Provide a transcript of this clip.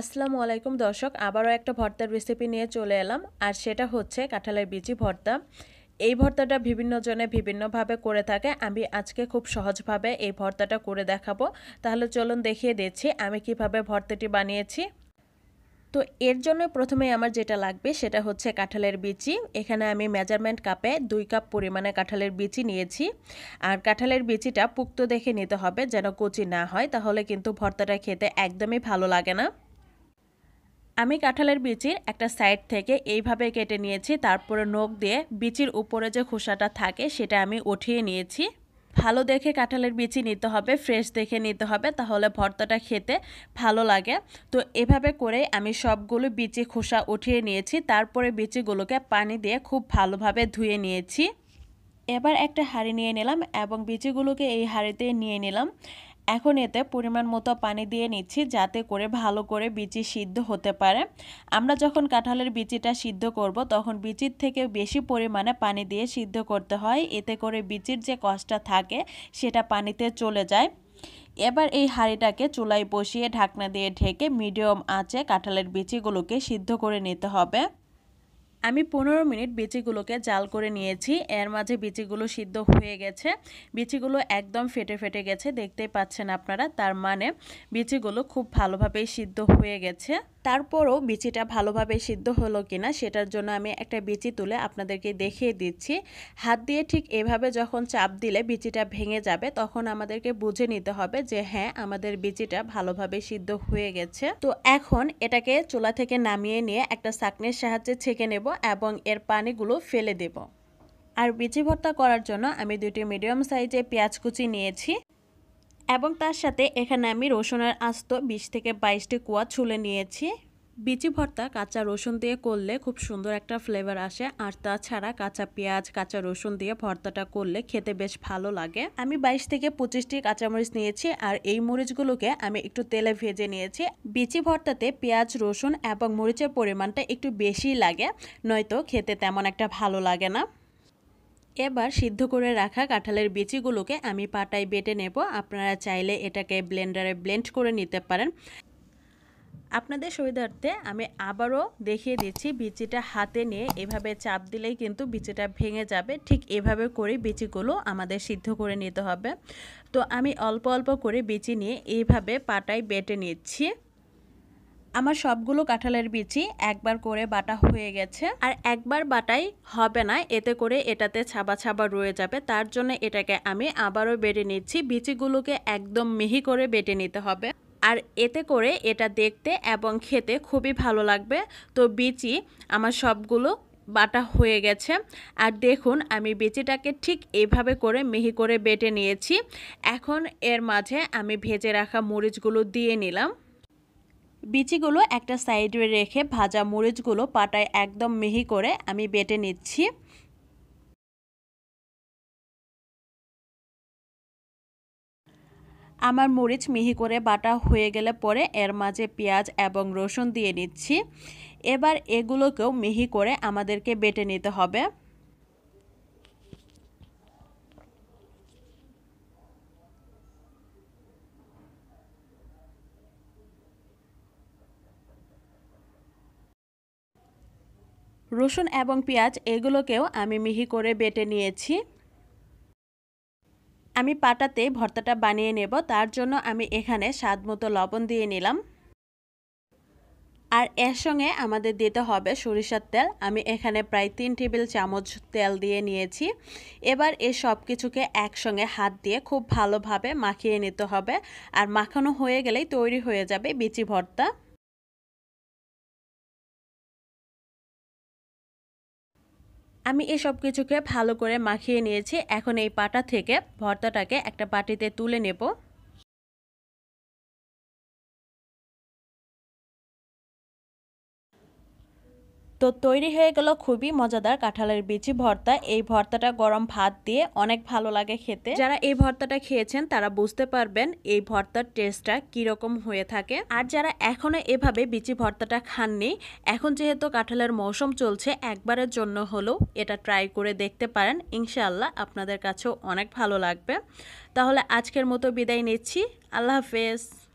আসসালামু আলাইকুম দর্শক আবারও একটা ভর্তার রেসিপি নিয়ে চলে এলাম আর সেটা হচ্ছে কাঁঠালের বিচি ভর্তা এই ভর্তাটা বিভিন্ন জনে বিভিন্নভাবে করে থাকে আমি আজকে খুব সহজভাবে এই ভর্তাটা করে দেখাবো তাহলে চলুন দেখিয়ে দিচ্ছি আমি কিভাবে ভর্তাটি বানিয়েছি তো এর জন্য প্রথমে আমার যেটা লাগবে সেটা হচ্ছে কাঁঠালের বিচি এখানে আমি মেজারমেন্ট কাপে দুই কাপ পরিমাণে কাঁঠালের বিচি নিয়েছি আর কাঁঠালের বিচিটা পুক্ত দেখে নিতে হবে যেন কচি না হয় তাহলে কিন্তু ভর্তাটা খেতে একদমই ভালো লাগে না আমি কাঁঠালের বিচির একটা সাইড থেকে এইভাবে কেটে নিয়েছি তারপরে নখ দিয়ে বিচির উপরে যে খোসাটা থাকে সেটা আমি উঠিয়ে নিয়েছি ভালো দেখে কাঁঠালের বিচি নিতে হবে ফ্রেশ দেখে নিতে হবে তাহলে ভর্তাটা খেতে ভালো লাগে তো এভাবে করে আমি সবগুলো বিচি খোসা উঠিয়ে নিয়েছি তারপরে বিচিগুলোকে পানি দিয়ে খুব ভালোভাবে ধুয়ে নিয়েছি এবার একটা হাঁড়ি নিয়ে নিলাম এবং বিচিগুলোকে এই হাঁড়িতে নিয়ে নিলাম এখন এতে পরিমাণ মতো পানি দিয়ে নিচ্ছি যাতে করে ভালো করে বিচি সিদ্ধ হতে পারে আমরা যখন কাঁঠালের বিচিটা সিদ্ধ করব তখন বিচির থেকে বেশি পরিমাণে পানি দিয়ে সিদ্ধ করতে হয় এতে করে বিচির যে কষ্টটা থাকে সেটা পানিতে চলে যায় এবার এই হাঁড়িটাকে চুলায় বসিয়ে ঢাকনা দিয়ে ঢেকে মিডিয়াম আঁচে কাঁঠালের বিচিগুলোকে সিদ্ধ করে নিতে হবে আমি পনেরো মিনিট বিচিগুলোকে জাল করে নিয়েছি এর মাঝে বিচিগুলো সিদ্ধ হয়ে গেছে বিচিগুলো একদম ফেটে ফেটে গেছে দেখতেই পাচ্ছেন আপনারা তার মানে বিচিগুলো খুব ভালোভাবেই সিদ্ধ হয়ে গেছে তারপরও বিচিটা ভালোভাবে সিদ্ধ হলো কিনা সেটার জন্য আমি একটা বিচি তুলে আপনাদেরকে দেখিয়ে দিচ্ছি হাত দিয়ে ঠিক এভাবে যখন চাপ দিলে বিচিটা ভেঙে যাবে তখন আমাদেরকে বুঝে নিতে হবে যে হ্যাঁ আমাদের বিচিটা ভালোভাবে সিদ্ধ হয়ে গেছে তো এখন এটাকে চুলা থেকে নামিয়ে নিয়ে একটা সাকনের সাহায্যে ছেঁকে নেব এবং এর পানিগুলো ফেলে দেব আর বিচি ভর্তা করার জন্য আমি দুটি মিডিয়াম সাইজে পেঁয়াজ কুচি নিয়েছি এবং তার সাথে এখানে আমি রসুনের আস্ত বিশ থেকে বাইশটি কুয়া ছুলে নিয়েছি বিচি ভর্তা কাঁচা রসুন দিয়ে করলে খুব সুন্দর একটা ফ্লেভার আসে আর তাছাড়া কাঁচা পেঁয়াজ কাঁচা রসুন দিয়ে ভর্তাটা করলে খেতে বেশ ভালো লাগে আমি বাইশ থেকে পঁচিশটি কাঁচামরিচ নিয়েছি আর এই মরিচগুলোকে আমি একটু তেলে ভেজে নিয়েছি বিচি ভর্তাতে পেঁয়াজ রসুন এবং মরিচের পরিমাণটা একটু বেশি লাগে নয়তো খেতে তেমন একটা ভালো লাগে না এবার সিদ্ধ করে রাখা কাঁঠালের বিচিগুলোকে আমি পাটায় বেটে নেব আপনারা চাইলে এটাকে ব্লেন্ডারে ব্লেন্ড করে নিতে পারেন আপনাদের সুবিধার্থে আমি আবারও দেখিয়ে দিচ্ছি বিচিটা হাতে নিয়ে এভাবে চাপ দিলেই কিন্তু বিচিটা ভেঙে যাবে ঠিক এভাবে করে বিচিগুলো আমাদের সিদ্ধ করে নিতে হবে তো আমি অল্প অল্প করে বিচি নিয়ে এইভাবে পাটায় বেটে নিচ্ছি আমার সবগুলো কাঁঠালের বিচি একবার করে বাটা হয়ে গেছে আর একবার বাটাই হবে না এতে করে এটাতে ছাবা ছাবা রয়ে যাবে তার জন্য এটাকে আমি আবারও বেটে নিচ্ছি বিচিগুলোকে একদম মিহি করে বেটে নিতে হবে আর এতে করে এটা দেখতে এবং খেতে খুবই ভালো লাগবে তো বিচি আমার সবগুলো বাটা হয়ে গেছে আর দেখুন আমি বেচিটাকে ঠিক এইভাবে করে মিহি করে বেটে নিয়েছি এখন এর মাঝে আমি ভেজে রাখা মরিচগুলো দিয়ে নিলাম বিচিগুলো একটা সাইডে রেখে ভাজা মরিচগুলো পাটায় একদম মিহি করে আমি বেটে নিচ্ছি আমার মরিচ মিহি করে বাটা হয়ে গেলে পরে এর মাঝে পেঁয়াজ এবং রসুন দিয়ে নিচ্ছি এবার এগুলোকেও মিহি করে আমাদেরকে বেটে নিতে হবে রসুন এবং পেঁয়াজ এগুলোকেও আমি মিহি করে বেটে নিয়েছি আমি পাটাতে ভর্তাটা বানিয়ে নেব তার জন্য আমি এখানে স্বাদ মতো লবণ দিয়ে নিলাম আর এর সঙ্গে আমাদের দিতে হবে সরিষার তেল আমি এখানে প্রায় তিন টেবিল চামচ তেল দিয়ে নিয়েছি এবার এই সব কিছুকে একসঙ্গে হাত দিয়ে খুব ভালোভাবে মাখিয়ে নিতে হবে আর মাখানো হয়ে গেলেই তৈরি হয়ে যাবে বিচি ভর্তা আমি এই সব কিছুকে ভালো করে মাখিয়ে নিয়েছি এখন এই পাটা থেকে ভর্তাটাকে একটা বাটিতে তুলে নেবো তো তৈরি হয়ে গেল খুবই মজাদার কাঁঠালের বিচি ভর্তা এই ভর্তাটা গরম ভাত দিয়ে অনেক ভালো লাগে খেতে যারা এই ভর্তাটা খেয়েছেন তারা বুঝতে পারবেন এই ভর্তার টেস্টটা কীরকম হয়ে থাকে আর যারা এখনও এভাবে বিচি ভর্তাটা খাননি এখন যেহেতু কাঁঠালের মৌসুম চলছে একবারের জন্য হলেও এটা ট্রাই করে দেখতে পারেন ইনশাআল্লাহ আপনাদের কাছেও অনেক ভালো লাগবে তাহলে আজকের মতো বিদায় নিচ্ছি আল্লাহ হাফেজ